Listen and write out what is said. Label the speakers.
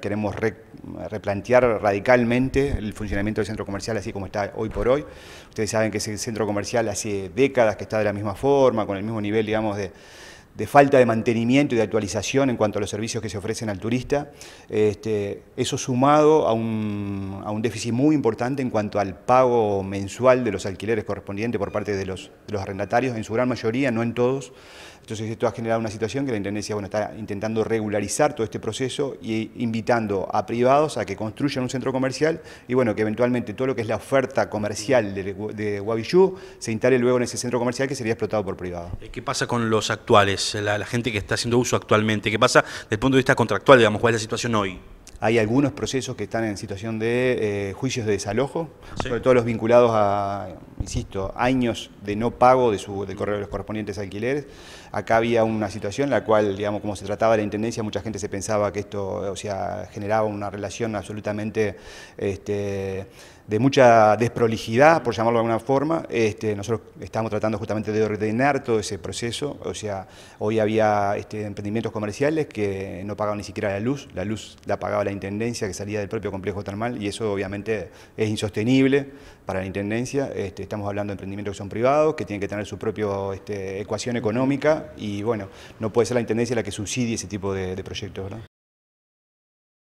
Speaker 1: Queremos replantear radicalmente el funcionamiento del centro comercial así como está hoy por hoy. Ustedes saben que ese centro comercial hace décadas que está de la misma forma, con el mismo nivel, digamos, de, falta de mantenimiento y de actualización en cuanto a los servicios que se ofrecen al turista. Este, eso sumado a un, déficit muy importante en cuanto al pago mensual de los alquileres correspondientes por parte de los, de los arrendatarios, en su gran mayoría, no en todos. Entonces esto ha generado una situación que la Intendencia bueno, está intentando regularizar todo este proceso e invitando a privados a que construyan un centro comercial y bueno, que eventualmente todo lo que es la oferta comercial de, de se instale luego en ese centro comercial que sería explotado por privados.
Speaker 2: Eh, ¿Qué pasa con los actuales, eh, la, gente que está haciendo uso actualmente? ¿Qué pasa desde el punto de vista contractual, digamos, cuál es la situación hoy?
Speaker 1: Hay algunos procesos que están en situación de eh, juicios de desalojo, sobre todo los vinculados a insisto, años de no pago de, su, correo de los correspondientes alquileres. Acá había una situación en la cual, digamos, como se trataba la Intendencia, mucha gente se pensaba que esto, o sea, generaba una relación absolutamente... Este, de mucha desprolijidad, por llamarlo de alguna forma. Este, nosotros estamos tratando justamente de ordenar todo ese proceso. O sea, hoy había este, emprendimientos comerciales que no pagaban ni siquiera la luz. La luz la pagaba la Intendencia que salía del propio complejo termal y eso obviamente es insostenible para la Intendencia estamos hablando de emprendimientos que son privados, que tienen que tener su propia este, ecuación económica y bueno, no puede ser la Intendencia la que subsidie ese tipo de, de proyectos. ¿verdad?